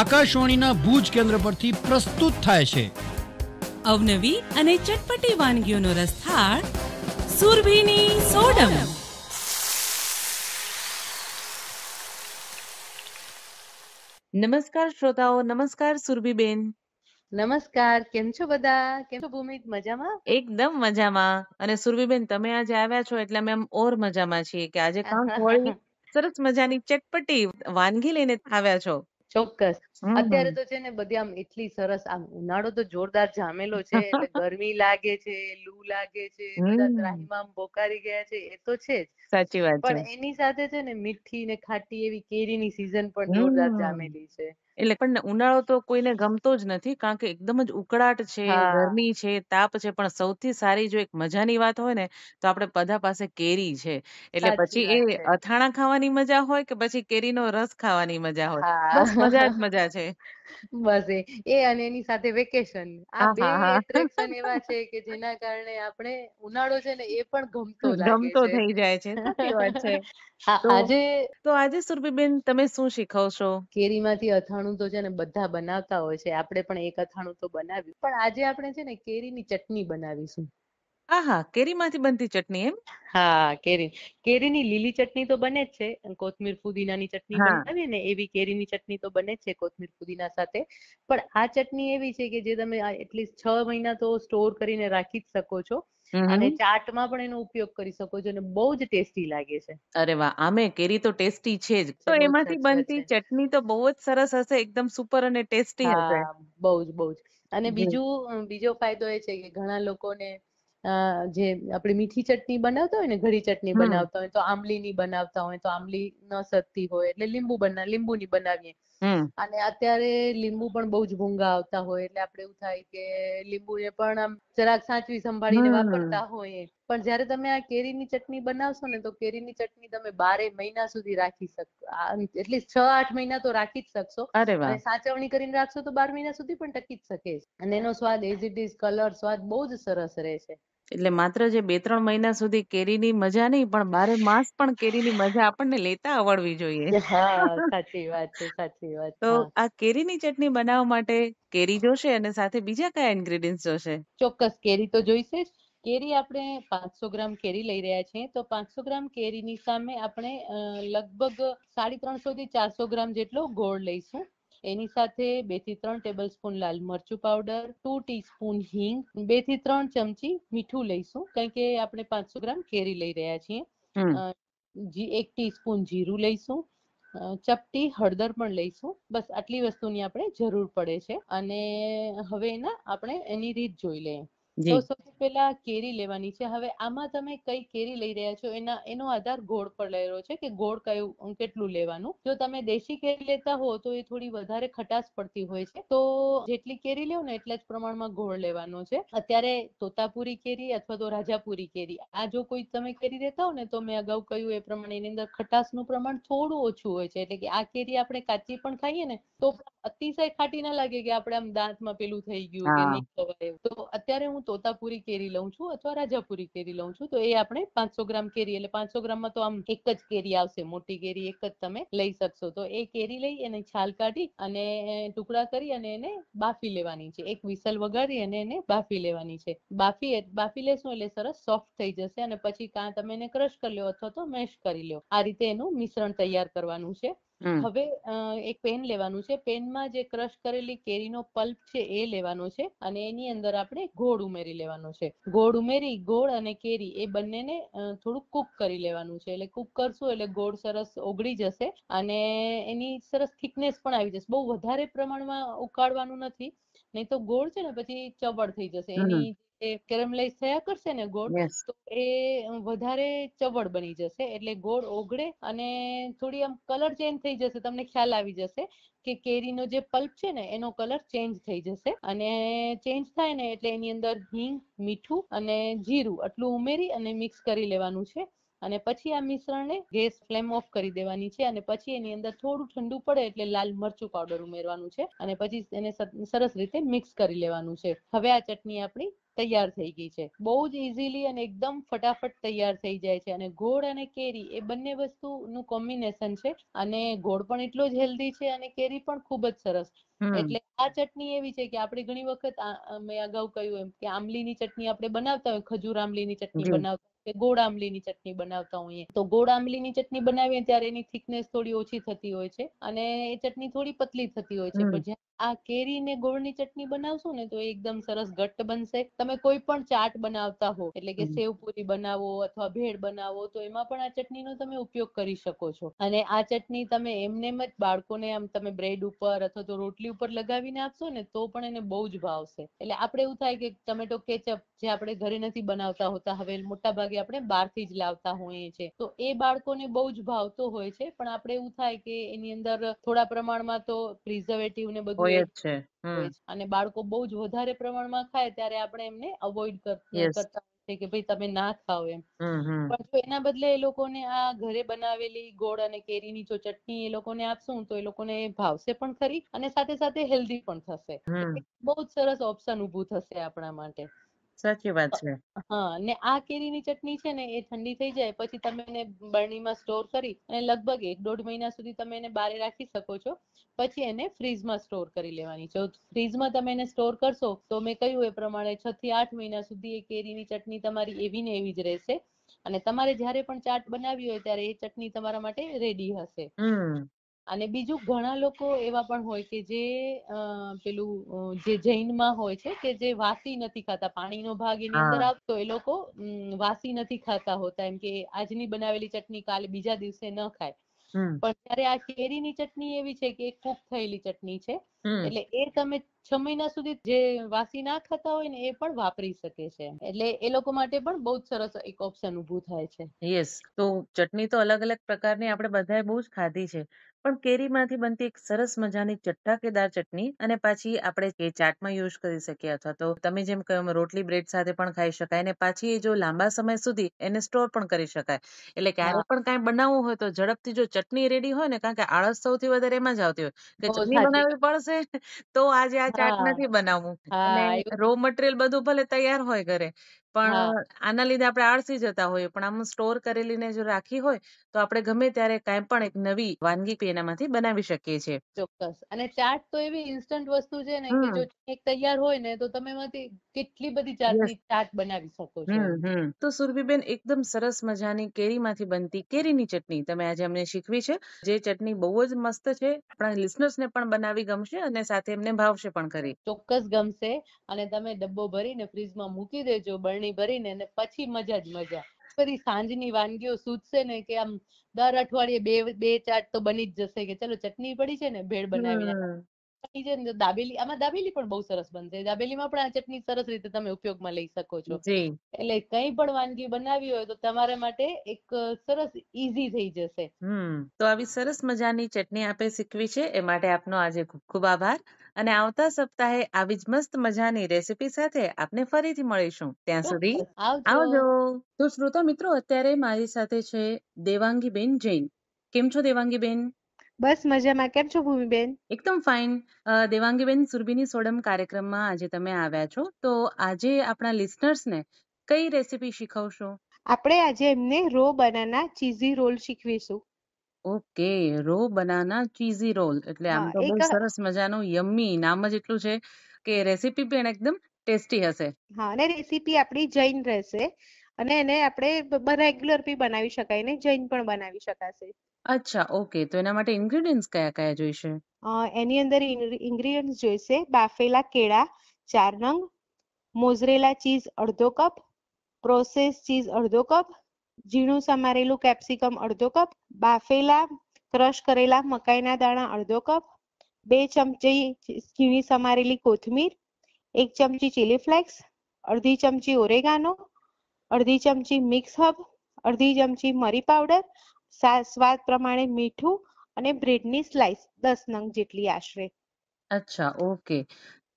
આકાશવાણીના ભુજ કેન્દ્ર પરથી પ્રસ્તુત થાય છે અવનવી અને ચટપટી વાનગીઓનો રસથાળ સુરભીની સોડમ નમસ્કાર શ્રોતાઓ નમસ્કાર સુરભીબેન નમસ્કાર કેમ છો બધા કેમ છો ભૂમિત મજામાં એકદમ મજામાં અને સુરભીબેન તમે આજે આવ્યા છો એટલે અમે ઓર મજામાં છીએ કે આજે કાંક સરસ મજાની ચટપટી વાનગી લઈને આવ્યા છો ચોક્કસ અત્યારે તો છે ને બધી આમ એટલી સરસ આમ ઉનાળો તો જોરદાર જામેલો છે એટલે ગરમી લાગે છે લૂ લાગે છે ત્રાહીમામ બોકારી ગયા છે એ તો છે જ સાચી વાત પણ એની સાથે છે ને મીઠી ને ખાટી એવી કેરીની season પણ જોરદાર જામેલી છે એટલે પણ ઉનાળો તો કોઈને ગમતો જ નથી કારણ કે એકદમ જ ઉકળાટ છે, ગરમી છે, તાપ છે, પણ સૌથી સારી જો એક મજાની વાત હોય ને તો આપણે બધા પાસે કેરી છે. એટલે પછી એ અથાણા ખાવાની મજા હોય કે પછી કેરીનો રસ ખાવાની મજા હોય, બસ મજા જ મજા છે. બસ એ એ અને એની સાથે વેકેશન આ બે એટ્રેક્શન એવા છે કે જેના કારણે આપણે ઉનાળો છે ને એ પણ ગમતો લાગે ગમતો થઈ જાય છે સાચી વાત છે આજે તો આજે સુરભીબેન તમે શું શીખવશો કેરીમાંથી અથાણું તો છે ને બધા બનાવતા હોય છે આપણે પણ એક અથાણું તો બનાવ્યું પણ આજે આપણે છે ને કેરીની ચટણી બનાવીશું આહા! કેરીમાંથી બનતી ચટણી એમ? હા, કેરી. કેરીની લીલી ચટણી તો બને જ છે. કોથમીર ફુદીનાની ચટણી હા. બનાવીએ ને એવી કેરીની ચટણી તો બને જ છે કોથમીર ફુદીના સાથે. પણ આ ચટણી એવી છે કે જે તમે એટલીસ્ટ છ મહિના તો સ્ટોર કરીને રાખી જ શકો છો. અને ચાટમાં પણ એનો ઉપયોગ કરી શકો છો અને બહુ જ ટેસ્ટી લાગે છે. અરે વાહ! આમે કેરી તો ટેસ્ટી છે જ. તો એમાંથી બનતી છે. ચટણી તો બહુ જ સરસ હશે. એકદમ સુપર અને ટેસ્ટી હશે. બહુ જ બહુ જ. અને બીજું બીજો ફાયદો એ છે કે ઘણા લોકોને જે આપણે મીઠી ચટણી બનાવતા હોય ને ઘડી ચટણી બનાવતા હોય તો આમલીની બનાવતા હોય તો આમલી ન સદતી હોય એટલે લીંબુ બના ની બનાવીએ અને અત્યારે લીંબુ પણ બહુ જ ભૂંગા આવતા હોય એટલે આપણે એવું થાય કે લીંબુ ને પણ આમ જરાક સાચવી સંભાળીને વાપરતા હોય પણ જયારે તમે આ કેરીની ચટણી બનાવશો ને તો કેરીની ચટણી તમે બારે મહિના સુધી રાખી શકશો એટલે છ આઠ મહિના તો રાખી જ શકશો અને સાચવણી કરીને રાખશો તો બાર મહિના સુધી પણ ટકી જ શકે અને એનો સ્વાદ એઝ ઇટ ઇઝ કલર સ્વાદ બહુ જ સરસ રહે છે એટલે માત્ર જે બે ત્રણ મહિના સુધી કેરીની મજા નહીં પણ બારે માસ પણ કેરીની મજા આપણને લેતા આવડવી જોઈએ સાચી વાત છે સાચી વાત તો આ કેરીની ચટણી બનાવવા માટે કેરી જોશે અને સાથે બીજા કયા ઇન્ગ્રેડિયન્ટ્સ જોશે ચોક્કસ કેરી તો જોઈશે જ કેરી આપણે પાંચસો ગ્રામ કેરી લઈ રહ્યા છીએ તો પાંચસો ગ્રામ કેરીની સામે આપણે લગભગ સાડી ત્રણસો થી ચારસો ગ્રામ જેટલો ગોળ લઈશું એની સાથે બે થી ત્રણ ટેબલ સ્પૂન લાલ મરચું પાવડર ટુ ટીસ્પૂન હિંગ બે થી ત્રણ ચમચી મીઠું લઈશું કારણ કે આપણે પાંચસો ગ્રામ કેરી લઈ રહ્યા છીએ એક ટીસ્પૂન જીરું લઈશું ચપટી હળદર પણ લઈશું બસ આટલી વસ્તુની આપણે જરૂર પડે છે અને હવે એના આપણે એની રીત જોઈ લઈએ તો સૌથી પહેલા કેરી લેવાની છે હવે આમાં તમે કઈ કેરી લઈ રહ્યા છો એના એનો આધાર ગોળ પર લેલો છે કે ગોળ કયું કેટલું લેવાનું જો તમે દેશી કેરી લેતા હો તો એ થોડી વધારે ખટાશ પડતી હોય છે તો જેટલી કેરી લેવો ને એટલા જ પ્રમાણમાં ગોળ લેવાનો છે અત્યારે તોતાપુરી કેરી અથવા તો રાજાપુરી કેરી આ જો કોઈ તમે કેરી લેતા હો ને તો મેં અગાઉ કહ્યું એ પ્રમાણે એની અંદર ખટાશનું પ્રમાણ થોડું ઓછું હોય છે એટલે કે આ કેરી આપણે કાચી પણ ખાઈએ ને તો અતિશય ખાટી ના લાગે કે આપણે આમ દાંતમાં પેલું થઈ ગયું કે નહીં તો અત્યારે હું તોતાપુરી કેરી લઉં છું અથવા રાજાપુરી કેરી લઉં છું તો એ આપણે પાંચસો ગ્રામ કેરી એટલે પાંચસો ગ્રામમાં તો આમ એક જ કેરી આવશે મોટી કેરી એક જ તમે લઈ શકશો તો એ કેરી લઈ એને છાલ કાઢી અને ટુકડા કરી અને એને બાફી લેવાની છે એક વિસલ વગાડી અને એને બાફી લેવાની છે બાફી બાફી લેશું એટલે સરસ સોફ્ટ થઈ જશે અને પછી કાં તમે એને ક્રશ કરી લો અથવા તો મેશ કરી લો આ રીતે એનું મિશ્રણ તૈયાર કરવાનું છે હવે એક પેન લેવાનું છે પેનમાં જે ક્રશ કરેલી કેરીનો પલ્પ છે એ લેવાનો છે અને એની અંદર આપણે ગોળ ઉમેરી લેવાનો છે ગોળ ઉમેરી ગોળ અને કેરી એ બંનેને થોડુંક કૂક કરી લેવાનું છે એટલે કૂક કરશું એટલે ગોળ સરસ ઓગળી જશે અને એની સરસ થિકનેસ પણ આવી જશે બહુ વધારે પ્રમાણમાં ઉકાળવાનું નથી નહીં તો ગોળ છે ને પછી ચવડ થઈ જશે એની એ કેરેમલાઇઝ થયા કરશે ને ગોળ તો એ વધારે ચવળ બની જશે એટલે ગોળ ઓગળે અને થોડી આમ કલર ચેન્જ થઈ જશે તમને ખ્યાલ આવી જશે કે કેરીનો જે પલ્પ છે ને એનો કલર ચેન્જ થઈ જશે અને ચેન્જ થાય ને એટલે એની અંદર હિંગ મીઠું અને જીરું આટલું ઉમેરી અને મિક્સ કરી લેવાનું છે અને પછી આ મિશ્રણને ગેસ ફ્લેમ ઓફ કરી દેવાની છે અને પછી એની અંદર થોડું ઠંડુ પડે એટલે લાલ મરચું પાવડર ઉમેરવાનું છે અને પછી એને સરસ રીતે મિક્સ કરી લેવાનું છે હવે આ ચટણી આપણી તૈયાર થઈ ગઈ છે બહુ જ ઇઝીલી અને એકદમ ફટાફટ તૈયાર થઈ જાય છે અને ગોળ અને કેરી એ બંને વસ્તુનું કોમ્બિનેશન છે અને ગોળ પણ એટલો જ હેલ્ધી છે અને કેરી પણ ખૂબ જ સરસ એટલે આ ચટણી એવી છે કે આપણે ઘણી વખત મેં અગાઉ કહ્યું એમ કે આમલીની ચટણી આપણે બનાવતા હોય ખજૂર આમલીની ચટણી બનાવતા કે ગોળ આમલીની ચટણી બનાવતા હોઈએ તો ગોળ આંબલીની ચટણી બનાવીએ ત્યારે એની થિકનેસ થોડી ઓછી થતી હોય છે અને એ ચટણી થોડી પતલી થતી હોય છે પણ આ કેરી ને ગોળની ચટણી બનાવશો ને તો એકદમ સરસ ઘટ્ટ બનશે તમે કોઈ પણ ચાટ બનાવતા હો એટલે કે સેવપુરી બનાવો અથવા ભેળ બનાવો તો એમાં પણ આ ચટણીનો તમે ઉપયોગ કરી શકો છો અને આ ચટણી તમે એમનેમ જ બાળકોને આમ તમે બ્રેડ ઉપર અથવા તો રોટલી ઉપર લગાવીને આપશો ને તો પણ એને બહુ જ ભાવશે એટલે આપણે એવું થાય કે ટમેટો કેચઅપ જે આપણે ઘરે નથી બનાવતા હોતા હવે મોટા ભાગે આપણે બહારથી જ લાવતા હોઈએ છીએ તો એ બાળકોને બહુ જ ભાવતો હોય છે પણ આપણે એવું થાય કે એની અંદર થોડા પ્રમાણમાં તો પ્રિઝર્વેટિવ ને બધું હોય જ છે અને બાળકો બહુ જ વધારે પ્રમાણમાં ખાય ત્યારે આપણે એમને અવોઈડ કરતા કે ભાઈ તમે ના ખાઓ એમ પણ જો એના બદલે એ લોકોને આ ઘરે બનાવેલી ગોળ અને કેરીની જો ચટણી એ લોકોને આપશું તો એ લોકોને ભાવશે પણ ખરી અને સાથે સાથે હેલ્ધી પણ થશે બહુ જ સરસ ઓપ્શન ઊભું થશે આપણા માટે સાચી વાત છે હા ને આ કેરીની ચટણી છે ને એ ઠંડી થઈ જાય પછી તમે એને બરણીમાં સ્ટોર કરી અને લગભગ એક દોઢ મહિના સુધી તમે એને બારે રાખી શકો છો પછી એને ફ્રીજમાં સ્ટોર કરી લેવાની છે ફ્રીજમાં તમે એને સ્ટોર કરશો તો મેં કહ્યું એ પ્રમાણે છ થી આઠ મહિના સુધી એ કેરીની ચટણી તમારી એવી ને એવી જ રહેશે અને તમારે જ્યારે પણ ચાટ બનાવી હોય ત્યારે એ ચટણી તમારા માટે રેડી હશે અને બીજું ઘણા લોકો એવા પણ હોય કે જે પેલું જે જૈનમાં હોય છે કે જે વાસી નથી ખાતા પાણીનો ભાગ એની અંદર આવતો એ લોકો વાસી નથી ખાતા હોતા એમ કે આજની બનાવેલી ચટણી કાલે બીજા દિવસે ન ખાય પણ જયારે આ કેરીની ચટણી એવી છે કે કુક થયેલી ચટણી છે એટલે એ તમે છ મહિના સુધી જે વાસી ના ખાતા હોય ને એ પણ વાપરી શકે છે એટલે એ લોકો માટે પણ બહુ જ સરસ એક ઓપ્શન ઊભું થાય છે યસ તો ચટણી તો અલગ અલગ પ્રકારની આપણે બધાએ બહુ જ ખાધી છે પણ કેરીમાંથી બનતી એક સરસ મજાની ચટાકેદાર ચટણી અને પાછી આપણે એ ચાટમાં યુઝ કરી શકીએ અથવા તો તમે જેમ કહ્યું રોટલી બ્રેડ સાથે પણ ખાઈ શકાય અને પાછી એ જો લાંબા સમય સુધી એને સ્ટોર પણ કરી શકાય એટલે ક્યારે પણ કાંઈ બનાવવું હોય તો ઝડપથી જો ચટણી રેડી હોય ને કારણ કે આળસ સૌથી વધારે એમાં જ આવતી હોય કે ચટણી બનાવવી પડશે તો આજે આ ચાટ નથી બનાવવું અને રો મટીરિયલ બધું ભલે તૈયાર હોય ઘરે પણ આના લીધે આપણે આળસી જતા હોઈએ પણ આમ સ્ટોર કરેલી ને જો રાખી હોય તો આપણે ગમે ત્યારે કાંઈ પણ એક નવી વાનગી એનામાંથી બનાવી શકીએ છીએ ચોક્કસ અને ચાટ તો એવી instant વસ્તુ છે ને કે જો એક તૈયાર હોય ને તો તમે એમાંથી કેટલી બધી જાતની ચાટ બનાવી શકો છો તો સુરભીબેન એકદમ સરસ મજાની કેરીમાંથી બનતી કેરીની ચટણી તમે આજે અમને શીખવી છે જે ચટણી બહુ જ મસ્ત છે આપણા લિસનર્સને પણ બનાવી ગમશે અને સાથે એમને ભાવશે પણ ખરી ચોક્કસ ગમશે અને તમે ડબ્બો ભરીને ફ્રીજમાં મૂકી દેજો બરણી ભરીને અને પછી મજા જ મજા બધી સાંજની વાનગીઓ સૂચશે ને કે આમ દર અઠવાડિયે બે બે ચાટ તો બની જ જશે કે ચલો ચટણી પડી છે ને ભેળ બનાવીને જે દાબેલી આમાં દાબેલી પણ બહુ સરસ બનશે દાબેલીમાં પણ આ ચટણી સરસ રીતે તમે ઉપયોગમાં લઈ શકો છો એટલે કઈ પણ વાનગી બનાવી હોય તો તમારા માટે એક સરસ ઈઝી થઈ જશે તો આવી સરસ મજાની ચટણી આપે શીખવી છે એ માટે આપનો આજે ખૂબ ખૂબ આભાર અને આવતા સપ્તાહે આવી જ મસ્ત મજાની રેસીપી સાથે આપને ફરીથી મળીશું ત્યાં સુધી આવજો તો શ્રોતા મિત્રો અત્યારે મારી સાથે છે દેવાંગી બેન જૈન કેમ છો દેવાંગી બેન બસ મજામાં કેમ છો ભૂમિબેન એકદમ ફાઇન દેવાંગીબેન સુરભીની સોડમ કાર્યક્રમમાં આજે તમે આવ્યા છો તો આજે આપણા લિસનર્સને કઈ રેસીપી શીખવશો આપણે આજે એમને રો બનાના ચીઝી રોલ શીખવીશું okay raw banana cheesy roll એટલે આમ તો બહુ સરસ મજાનો યમ્મી નામ જ એટલું છે કે રેસીપી પણ એકદમ ટેસ્ટી હશે હા અને રેસીપી આપણી જૈન રહેશે અને એને આપણે રેગ્યુલર પણ બનાવી શકાય ને જૈન પણ બનાવી શકાશે अच्छा ओके तो एना माटे इंग्रेडिएंट्स क्या-क्या જોઈશે અ એની અંદર ઇંગ્રેડિયન્ટ્સ જોઈશે બાફેલા કેળા ચાર રંગ મોઝરેલા ચીઝ અડધો કપ પ્રોસેસ્ડ ચીઝ અડધો કપ જીણો સમારેલું કેપ્સિકમ અડધો કપ બાફેલા ક્રશ કરેલા મકાઈના દાણા અડધો કપ બે ચમચી ઝીણી સમારેલી કોથમીર એક ચમચી chili flakes અડધી ચમચી ઓરેગાનો અડધી ચમચી મિક્સ હબ અડધી ચમચી મરી પાવડર સ્વાદ પ્રમાણે મીઠું અને બ્રેડની સ્લાઇસ દસ નંગ જેટલી આશરે અચ્છા ઓકે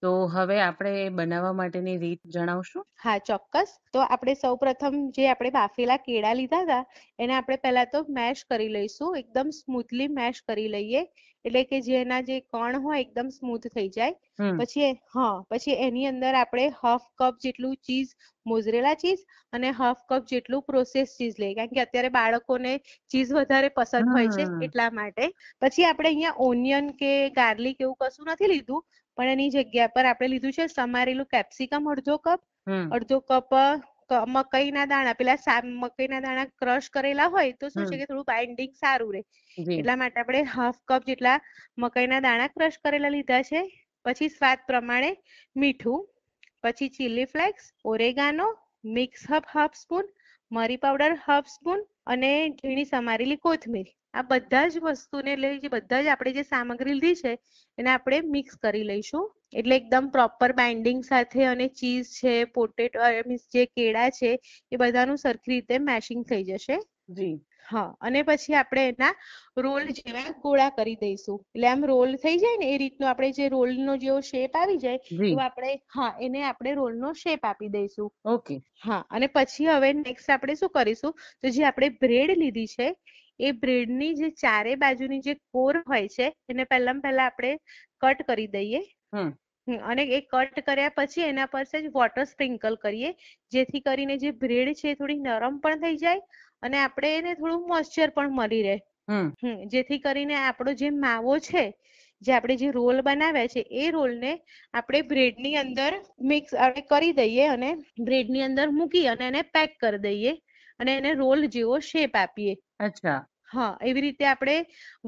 તો હવે આપણે બનાવવા માટેની રીત જણાવશો? હા ચોક્કસ તો આપણે સૌ પ્રથમ જે આપણે બાફેલા કેળા લીધા હતા એને આપણે પહેલા તો મેશ કરી લઈશું એકદમ સ્મૂથલી મેશ કરી લઈએ એટલે કે જેના જે કણ હોય એકદમ સ્મૂથ થઈ જાય પછી હા પછી એની અંદર આપણે હાફ કપ જેટલું ચીઝ મોઝરેલા ચીઝ અને હાફ કપ જેટલું પ્રોસેસ ચીઝ લઈએ કારણ કે અત્યારે બાળકોને ચીઝ વધારે પસંદ હોય છે એટલા માટે પછી આપણે અહીંયા ઓનિયન કે ગાર્લિક એવું કશું નથી લીધું પણ એની જગ્યા પર આપણે લીધું છે સમારેલું કેપ્સિકમ અડધો કપ અડધો કપ મકાઈના દાણા પેલા મકાઈના દાણા ક્રશ કરેલા હોય તો શું છે કે થોડું બાઇન્ડિંગ સારું રહે એટલા માટે આપણે હાફ કપ જેટલા મકાઈના દાણા ક્રશ કરેલા લીધા છે પછી સ્વાદ પ્રમાણે મીઠું પછી chilli flakes oregano mix herb half spoon મરી પાવડર હાફ સ્પૂન અને ઝીણી સમારેલી કોથમીર આ બધા જ વસ્તુને લઈ જે બધા જ આપણે જે સામગ્રી લીધી છે એને આપણે મિક્સ કરી લઈશું એટલે એકદમ પ્રોપર બાઇન્ડિંગ સાથે અને ચીઝ છે પોટેટો મીન્સ જે કેળા છે એ બધાનું સરખી રીતે મેશિંગ થઈ જશે જી હા અને પછી આપણે એના રોલ જેવા ગોળા કરી દઈશું એટલે આમ રોલ થઈ જાય ને એ રીતનો આપણે જે રોલ નો જેવો શેપ આવી જાય તો આપણે હા એને આપણે રોલ નો શેપ આપી દઈશું ઓકે હા અને પછી હવે નેક્સ્ટ આપણે શું કરીશું તો જે આપણે બ્રેડ લીધી છે એ બ્રેડની જે ચારે બાજુની જે કોર હોય છે એને પહેલામાં પહેલા આપણે કટ કરી દઈએ અને એ કટ કર્યા પછી એના પર જ વોટર સ્પ્રિંકલ કરીએ જેથી કરીને જે બ્રેડ છે થોડી નરમ પણ થઈ જાય અને આપણે એને થોડું મોઇસ્ચર પણ મળી રહે જેથી કરીને આપણો જે માવો છે જે આપણે જે રોલ બનાવ્યા છે એ રોલને આપણે બ્રેડની અંદર મિક્સ આપણે કરી દઈએ અને બ્રેડની અંદર મૂકી અને એને પેક કરી દઈએ અને એને રોલ જેવો શેપ આપીએ અચ્છા હા એવી રીતે આપણે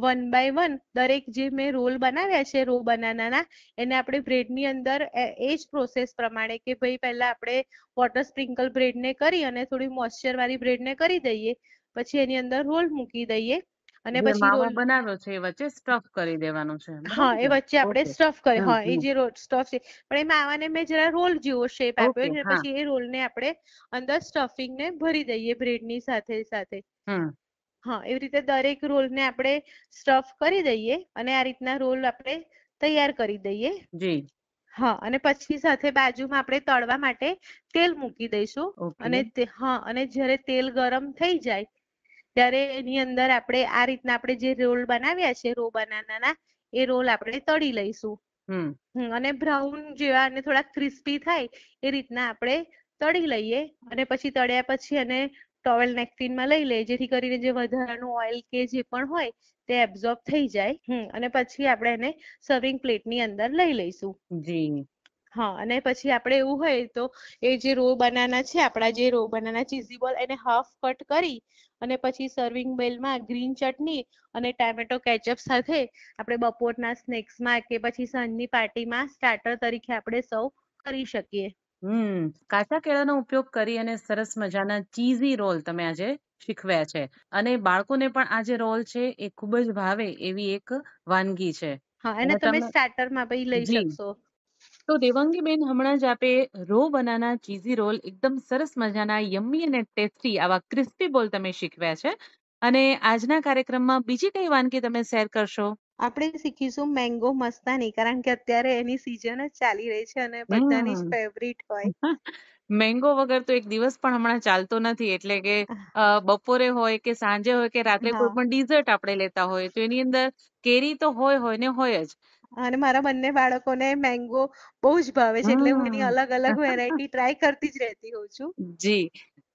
વન બાય વન દરેક જે મેં રોલ બનાવ્યા છે રો બનાનાના એને આપણે બ્રેડની અંદર એ જ પ્રોસેસ પ્રમાણે કે ભાઈ પહેલા આપણે વોટર સ્પ્રિંકલ બ્રેડને કરી અને થોડી મોઇશ્ચર વાળી બ્રેડને કરી દઈએ પછી એની અંદર રોલ મૂકી દઈએ અને પછી રોલ બનાવ્યો છે એ વચ્ચે સ્ટફ કરી દેવાનો છે હા એ વચ્ચે આપણે સ્ટફ કરી હા એ જે સ્ટફ છે પણ એમાં માવાને મેં જરા રોલ જેવો શેપ આપ્યો ઓકે પછી એ રોલને આપણે અંદર સ્ટફિંગ ને ભરી દઈએ બ્રેડ ની સાથે સાથે હા એવી રીતે દરેક રોલને આપણે સ્ટફ કરી દઈએ અને આ રીતના રોલ આપણે તૈયાર કરી દઈએ જી હા અને પછી સાથે બાજુમાં આપણે તળવા માટે તેલ મૂકી દઈશું અને હા અને જ્યારે તેલ ગરમ થઈ જાય ત્યારે એની અંદર આપણે આ રીતના આપણે જે રોલ બનાવ્યા છે રો બનાનાના એ રોલ આપણે તળી લઈશું અને બ્રાઉન જેવા અને થોડા ક્રિસ્પી થાય એ રીતના આપણે તળી લઈએ અને પછી તળ્યા પછી એને ટોવેલ નેપકિનમાં લઈ લે જેથી કરીને જે વધારાનું ઓઇલ કે જે પણ હોય તે એબ્ઝોર્બ થઈ જાય અને પછી આપણે એને સર્વિંગ પ્લેટની અંદર લઈ લઈશું જી હા અને પછી આપણે એવું હોય તો એ જે રો બનાના છે આપણા જે રો બનાના ચીઝી બોલ એને હાફ કટ કરી અને પછી સર્વિંગ બેલમાં ગ્રીન ચટણી અને ટામેટો કેચઅપ સાથે આપણે બપોરના સ્નેક્સમાં કે પછી સાંજની પાર્ટીમાં સ્ટાર્ટર તરીકે આપણે સૌ કરી શકીએ હમ કાચા કેળાનો ઉપયોગ કરી અને સરસ મજાના ચીઝી રોલ તમે આજે શીખવ્યા છે અને બાળકોને પણ આ જે રોલ છે એ ખૂબ જ ભાવે એવી એક વાનગી છે હા એને તમે સ્ટાર્ટરમાં પછી લઈ શકશો તો બેન હમણાં જ આપે રો બનાના ચીઝી રોલ એકદમ સરસ મજાના યમ્મી અને ટેસ્ટી આવા ક્રિસ્પી બોલ તમે શીખવ્યા છે અને આજના કાર્યક્રમમાં બીજી કઈ વાનગી તમે શેર કરશો આપણે શીખીશું મેંગો મસ્તાની કારણ કે અત્યારે એની સિઝન જ ચાલી રહી છે અને બધાની જ ફેવરિટ હોય મેંગો વગર તો એક દિવસ પણ હમણાં ચાલતો નથી એટલે કે બપોરે હોય કે સાંજે હોય કે રાત્રે કોઈ પણ ડીઝર્ટ આપણે લેતા હોય તો એની અંદર કેરી તો હોય હોય ને હોય જ અને મારા બંને બાળકોને મેંગો બહુ જ ભાવે છે એટલે હું એની અલગ અલગ વેરાયટી ટ્રાય કરતી જ રહેતી હોઉં છું જી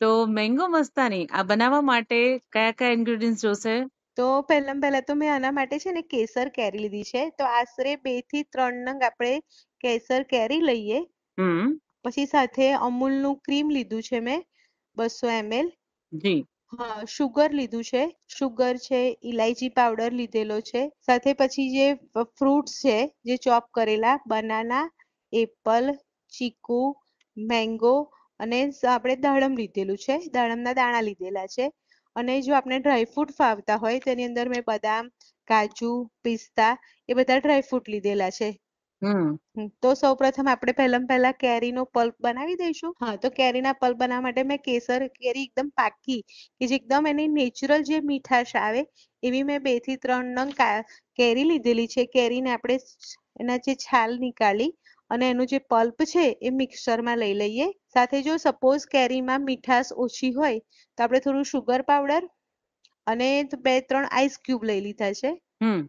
તો મેંગો મસ્તાની આ બનાવવા માટે કયા કયા ઇન્ગ્રેડિયન્ટ્સ જોશે તો પહેલા પહેલા તો મેં આના માટે છે ને કેસર કેરી લીધી છે તો આશરે બે થી ત્રણ નંગ આપણે કેસર કેરી લઈએ પછી સાથે નું ક્રીમ લીધું છે મેં બસો એમએલ જી હા sugar લીધું છે sugar છે ઈલાયચી powder લીધેલો છે સાથે પછી જે fruits છે જે chop કરેલા banana apple ચીકુ મેંગો અને આપણે દાડમ લીધેલું છે દાડમના દાણા લીધેલા છે અને જો આપણે dry fruit ફાવતા હોય તેની અંદર મેં બદામ કાજુ પિસ્તા એ બધા dry fruit લીધેલા છે હમ. હમ, તો સૌપ્રથમ આપણે પહેલા પહેલા કેરીનો પલ્પ બનાવી દઈશું હા તો કેરીના પલ્પ બનાવવા માટે મેં કેસર કેરી એકદમ પાકી કે જે એકદમ એની નેચરલ જે મીઠાશ આવે એવી મેં બે થી ત્રણ નંગ કેરી લીધેલી છે કેરીને આપણે એના જે છાલ નીકાળી અને એનું જે પલ્પ છે એ મિક્સરમાં લઈ લઈએ સાથે જો સપોઝ કેરીમાં મીઠાશ ઓછી હોય તો આપણે થોડું શુગર પાવડર અને બે ત્રણ આઈસ ક્યુબ લઈ લીધા છે હમ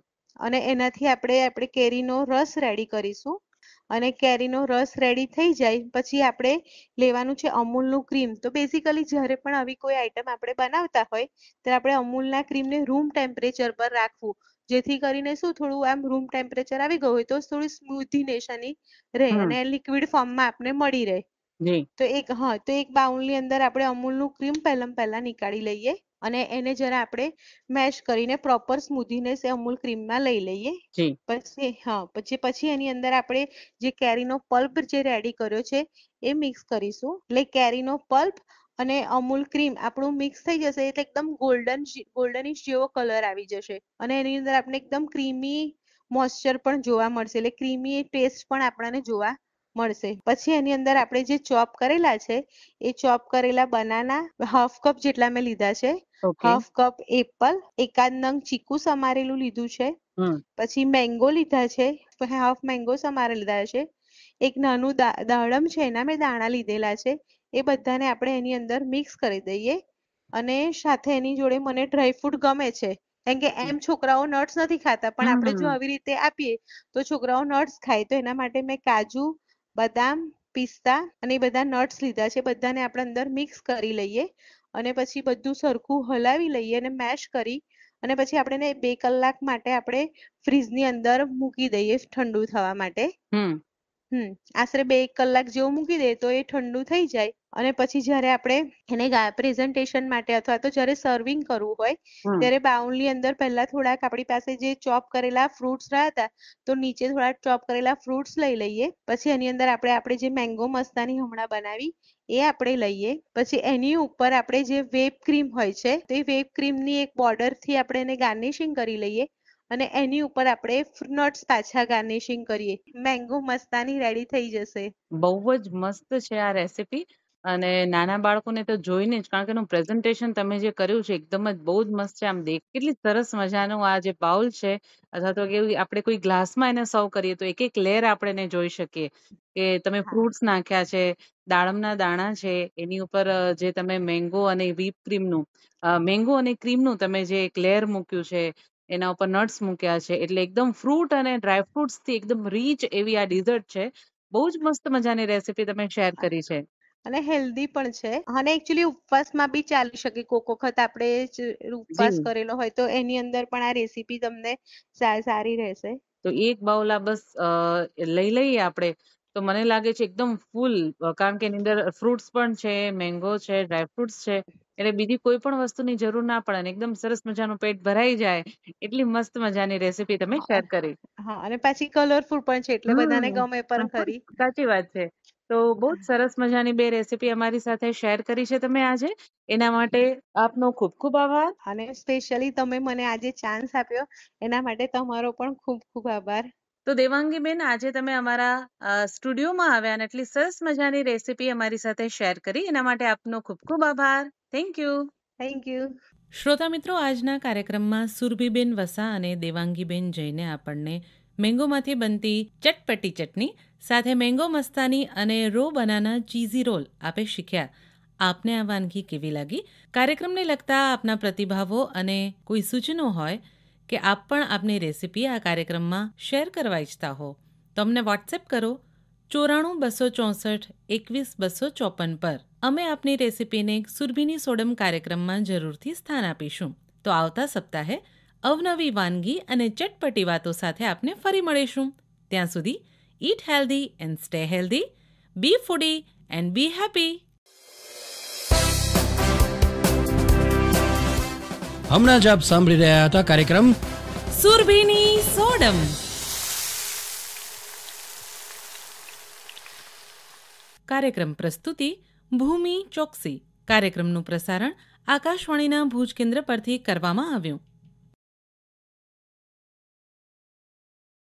અને એનાથી આપણે આપણે કેરીનો રસ રેડી કરીશું અને કેરીનો રસ રેડી થઈ જાય પછી આપણે લેવાનું છે અમૂલનું ક્રીમ તો બેઝિકલી જ્યારે પણ આવી કોઈ આઈટમ આપણે બનાવતા હોય ત્યારે આપણે અમૂલના ક્રીમને રૂમ ટેમ્પરેચર પર રાખવું જેથી કરીને શું થોડું આમ રૂમ ટેમ્પરેચર આવી ગયું હોય તો થોડી સ્મૂધીનેશની રહે અને લિક્વિડ ફોર્મમાં આપણે મળી રહે તો એક હા તો એક બાઉલની અંદર આપણે અમૂલનું ક્રીમ પહેલાં પહેલા નીકાળી લઈએ અને એને જરા આપણે મેશ કરીને પ્રોપર સ્મૂધીનેસ એ અમૂલ ક્રીમમાં લઈ લઈએ પછી હા પછી પછી એની અંદર આપણે જે કેરીનો પલ્પ જે રેડી કર્યો છે એ મિક્સ કરીશું એટલે કેરીનો પલ્પ અને અમૂલ ક્રીમ આપણું મિક્સ થઈ જશે એટલે એકદમ ગોલ્ડન ગોલ્ડનિશ જેવો કલર આવી જશે અને એની અંદર આપણે એકદમ ક્રીમી મોઇસ્ચર પણ જોવા મળશે એટલે ક્રીમી ટેસ્ટ પણ આપણને જોવા મળશે પછી એની અંદર આપણે જે ચોપ કરેલા છે એ ચોપ કરેલા બનાના હાફ કપ જેટલા મેં લીધા છે હાફ કપ એપલ એકાદ નંગ ચીકુ સમારેલું લીધું છે પછી મેંગો લીધા છે હાફ મેંગો સમારે લીધા છે એક નાનું દાડમ છે એના મેં દાણા લીધેલા છે એ બધાને આપણે એની અંદર મિક્સ કરી દઈએ અને સાથે એની જોડે મને ડ્રાય ફ્રૂટ ગમે છે કેમ કે એમ છોકરાઓ નટ્સ નથી ખાતા પણ આપણે જો આવી રીતે આપીએ તો છોકરાઓ નટ્સ ખાય તો એના માટે મેં કાજુ બદામ પિસ્તા અને એ બધા નટ્સ લીધા છે બધાને આપણે અંદર મિક્સ કરી લઈએ અને પછી બધું સરખું હલાવી લઈએ અને મેશ કરી અને પછી આપણે એને બે કલાક માટે આપણે ફ્રીજ અંદર મૂકી દઈએ ઠંડુ થવા માટે હમ આશરે બે એક કલાક જેવું મૂકી દે તો એ ઠંડુ થઈ જાય અને પછી જ્યારે આપણે એને પ્રેઝન્ટેશન માટે અથવા તો જ્યારે સર્વિંગ કરવું હોય ત્યારે બાઉલની અંદર પહેલા થોડાક આપણી પાસે જે ચોપ કરેલા ફ્રૂટ્સ રહ્યા હતા તો નીચે થોડા ચોપ કરેલા ફ્રૂટ્સ લઈ લઈએ પછી એની અંદર આપણે આપણે જે મેંગો મસ્તાની હમણાં બનાવી એ આપણે લઈએ પછી એની ઉપર આપણે જે વેબ ક્રીમ હોય છે તો એ વેબ ક્રીમની એક બોર્ડરથી આપણે એને ગાર્નિશિંગ કરી લઈએ અને એની ઉપર આપણે નટ્સ પાછા ગાર્નિશિંગ કરીએ મેંગો મસ્તાની રેડી થઈ જશે બહુ જ મસ્ત છે આ રેસીપી અને નાના બાળકોને તો જોઈને જ કારણ કે એનું પ્રેઝન્ટેશન તમે જે કર્યું છે એકદમ જ બહુ જ મસ્ત છે આમ દેખ કેટલી સરસ મજાનું આ જે બાઉલ છે અથવા તો કે આપણે કોઈ ગ્લાસમાં એને સર્વ કરીએ તો એક એક લેયર આપણે એને જોઈ શકીએ કે તમે ફ્રૂટ્સ નાખ્યા છે દાડમના દાણા છે એની ઉપર જે તમે મેંગો અને વીપ ક્રીમનું મેંગો અને ક્રીમનું તમે જે એક લેયર મૂક્યું છે એના ઉપર નટ્સ મૂક્યા છે એટલે એકદમ ફ્રૂટ અને ડ્રાય ફ્રૂટ્સ થી એકદમ રીચ એવી આ ડીઝર્ટ છે બહુ જ મસ્ત મજાની રેસીપી તમે શેર કરી છે અને હેલ્ધી પણ છે અને એકચ્યુઅલી ઉપવાસમાં બી ચાલી શકે કોક વખત આપણે ઉપવાસ કરેલો હોય તો એની અંદર પણ આ રેસીપી તમને સારી રહેશે તો એક બાઉલા બસ લઈ લઈએ આપણે તો મને લાગે છે એકદમ ફૂલ કારણ કે એની અંદર ફ્રૂટ્સ પણ છે મેંગો છે ડ્રાય ફ્રૂટ્સ છે એટલે બીજી કોઈ પણ વસ્તુની જરૂર ના પડે અને એકદમ સરસ મજાનું પેટ ભરાઈ જાય એટલી મસ્ત મજાની રેસીપી તમે શેર કરી હા અને પાછી કલરફુલ પણ છે એટલે બધાને ગમે પણ ખરી સાચી વાત છે તો બહુ જ સરસ મજાની બે રેસીપી અમારી સાથે શેર કરી છે તમે આજે એના માટે આપનો ખૂબ ખૂબ આભાર અને સ્પેશિયલી તમે મને આજે ચાન્સ આપ્યો એના માટે તમારો પણ ખૂબ ખૂબ આભાર તો દેવાંગી બેન આજે તમે અમારા સ્ટુડિયોમાં આવ્યા અને એટલી સરસ મજાની રેસીપી અમારી સાથે શેર કરી એના માટે આપનો ખૂબ ખૂબ આભાર થેન્ક યુ થેન્ક યુ શ્રોતા મિત્રો આજના કાર્યક્રમમાં સુરભીબેન વસા અને દેવાંગીબેન જઈને આપણને મેંગોમાંથી બનતી ચટપટી ચટણી સાથે મેંગો મસ્તાની અને રો બનાના ચીઝી રોલ આપે શીખ્યા આપને આ વાનગી કેવી લાગી કાર્યક્રમને લગતા આપના પ્રતિભાવો અને કોઈ સૂચનો હોય કે આપ પણ આપની રેસીપી આ કાર્યક્રમમાં શેર કરવા ઈચ્છતા હો તો અમને વોટ્સએપ કરો ચોરાણું બસો ચોસઠ એકવીસ બસો ચોપન પર અમે આપની રેસિપીને સુરભીની સોડમ કાર્યક્રમમાં જરૂરથી સ્થાન આપીશું તો આવતા સપ્તાહે અવનવી વાનગી અને ચટપટી વાતો સાથે આપને ફરી મળીશું ત્યાં સુધી eat healthy and stay healthy be foodie and be happy હમણાં જ આપ સાંભળી રહ્યા હતા કાર્યક્રમ સુરભીની સોડમ કાર્યક્રમ પ્રસ્તુતિ ભૂમિ ચોકસી કાર્યક્રમનું પ્રસારણ આકાશવાણીના ભુજ કેન્દ્ર પરથી કરવામાં આવ્યું